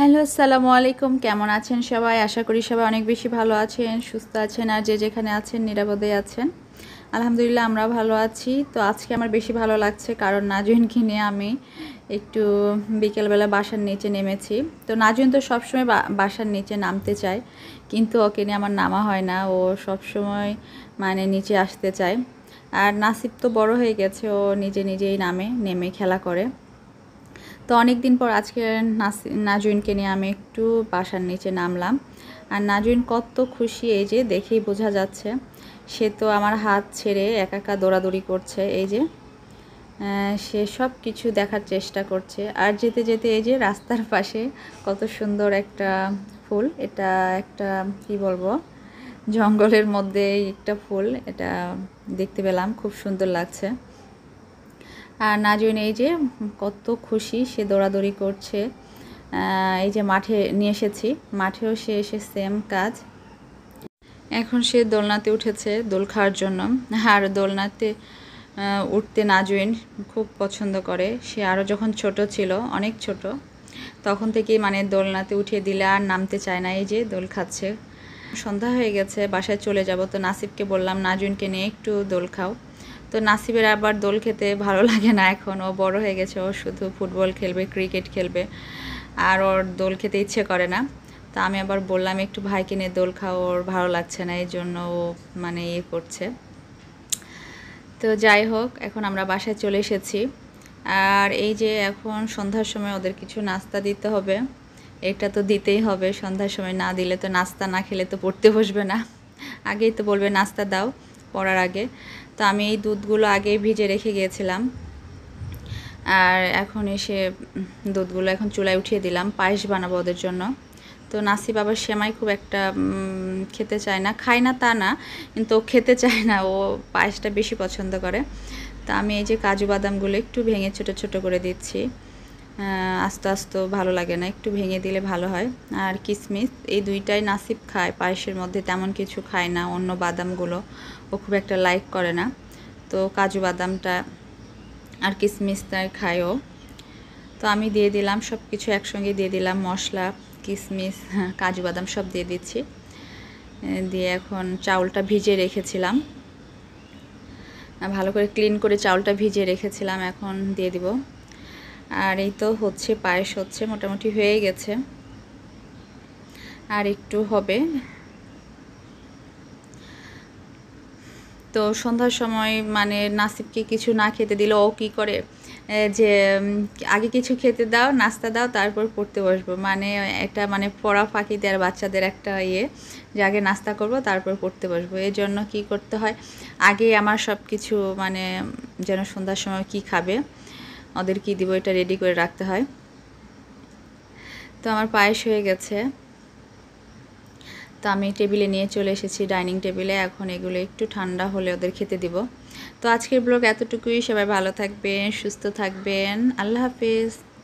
hello আসসালামু আলাইকুম কেমন আছেন সবাই আশা করি সবাই অনেক বেশি ভালো আছেন সুস্থ আছেন আর যে যেখানে আছেন নিরাপদে আছেন আলহামদুলিল্লাহ আমরা ভালো আছি তো আজকে আমার বেশি ভালো লাগছে কারণ নাজুন কিনে আমি একটু বিকেলবেলা বাসার নিচে নেমেছি তো নাজুন তো সবসময় বাসার নিচে নামতে চায় কিন্তু ওকে নিয়ে আমার নামা হয় না ও সবসময় মানে নিচে আসতে চায় আর নাসিব তো বড় হয়ে গেছে ও নিজে নিজেই নামে নেমে খেলা করে তো অনেক দিন পর আজকে নাজুইনকে নিয়ে আমি একটু বাসার নিচে নামলাম আর নাজুইন কত খুশি এই যে দেখেই বোঝা যাচ্ছে সে তো আমার হাত ছেড়ে একা একা দৌড়াদৌড়ি করছে এই যে সে সব কিছু দেখার চেষ্টা করছে আর যেতে যেতে এই যে রাস্তার পাশে কত সুন্দর একটা ফুল এটা একটা কি বলবো জঙ্গলের মধ্যে একটা ফুল এটা দেখতে পেলাম খুব সুন্দর লাগছে আর নাজুইন এই যে কত খুশি সে দৌড়াদৌড়ি করছে এই যে মাঠে নিয়ে এসেছি মাঠেও সে এসে সেম কাজ এখন সে দোলনাতে উঠেছে দোল খাওয়ার জন্য আর দোলনাতে উঠতে নাজুইন খুব পছন্দ করে সে আরও যখন ছোট ছিল অনেক ছোট তখন থেকেই মানে দোলনাতে উঠিয়ে দিলে আর নামতে চায় না এই যে দোল খাচ্ছে সন্ধ্যা হয়ে গেছে বাসায় চলে যাব তো নাসিবকে বললাম নাজুইনকে নিয়ে একটু দোল খাও তো নাসিবের আবার দোল খেতে ভালো লাগে না এখন ও বড় হয়ে গেছে ও শুধু ফুটবল খেলবে ক্রিকেট খেলবে আর ওর দোল খেতে ইচ্ছে করে না তা আমি আবার বললাম একটু ভাই কিনে দোল খাও ওর ভালো লাগছে না এই জন্য ও মানে ইয়ে করছে তো যাই হোক এখন আমরা বাসায় চলে এসেছি আর এই যে এখন সন্ধ্যার সময় ওদের কিছু নাস্তা দিতে হবে এটা তো দিতেই হবে সন্ধ্যার সময় না দিলে তো নাস্তা না খেলে তো পড়তে বসবে না আগেই তো বলবে নাস্তা দাও পড়ার আগে তো আমি এই দুধগুলো আগে ভিজে রেখে গিয়েছিলাম আর এখন এসে দুধগুলো এখন চুলায় উঠিয়ে দিলাম পায়েস বানাবো ওদের জন্য তো নাসি বাবার সেমাই খুব একটা খেতে চায় না খায় না তা না কিন্তু ও খেতে চায় না ও পায়েসটা বেশি পছন্দ করে তা আমি এই যে কাজু বাদামগুলো একটু ভেঙে ছোটো ছোটো করে দিচ্ছি আস্তে আস্তে ভালো লাগে না একটু ভেঙে দিলে ভালো হয় আর কিসমিস এই দুইটাই নাসিব খায় পায়েসের মধ্যে তেমন কিছু খায় না অন্য বাদামগুলো ও খুব একটা লাইক করে না তো কাজু বাদামটা আর কিসমিসটাই খায় ও তো আমি দিয়ে দিলাম সব কিছু একসঙ্গে দিয়ে দিলাম মশলা কিসমিস কাজু বাদাম সব দিয়ে দিচ্ছি দিয়ে এখন চাউলটা ভিজে রেখেছিলাম ভালো করে ক্লিন করে চাউলটা ভিজে রেখেছিলাম এখন দিয়ে দিব আর এই তো হচ্ছে পায়েস হচ্ছে মোটামুটি হয়ে গেছে আর একটু হবে তো সন্ধ্যার সময় মানে নাসিবকে কিছু না খেতে দিলে ও কি করে যে আগে কিছু খেতে দাও নাস্তা দাও তারপর পড়তে বসবো মানে একটা মানে পড়া ফাঁকি দেওয়ার বাচ্চাদের একটা ইয়ে যে আগে নাস্তা করব তারপর পড়তে বসবো এর জন্য কি করতে হয় আগে আমার সব কিছু মানে যেন সন্ধ্যার সময় কি খাবে ওদের কি দিব এটা রেডি করে রাখতে হয় তো আমার পায়েস হয়ে গেছে তো আমি টেবিলে নিয়ে চলে এসেছি ডাইনিং টেবিলে এখন এগুলো একটু ঠান্ডা হলে ওদের খেতে দিব তো আজকের ব্লগ এতটুকুই সবাই ভালো থাকবেন সুস্থ থাকবেন আল্লাহ হাফিজ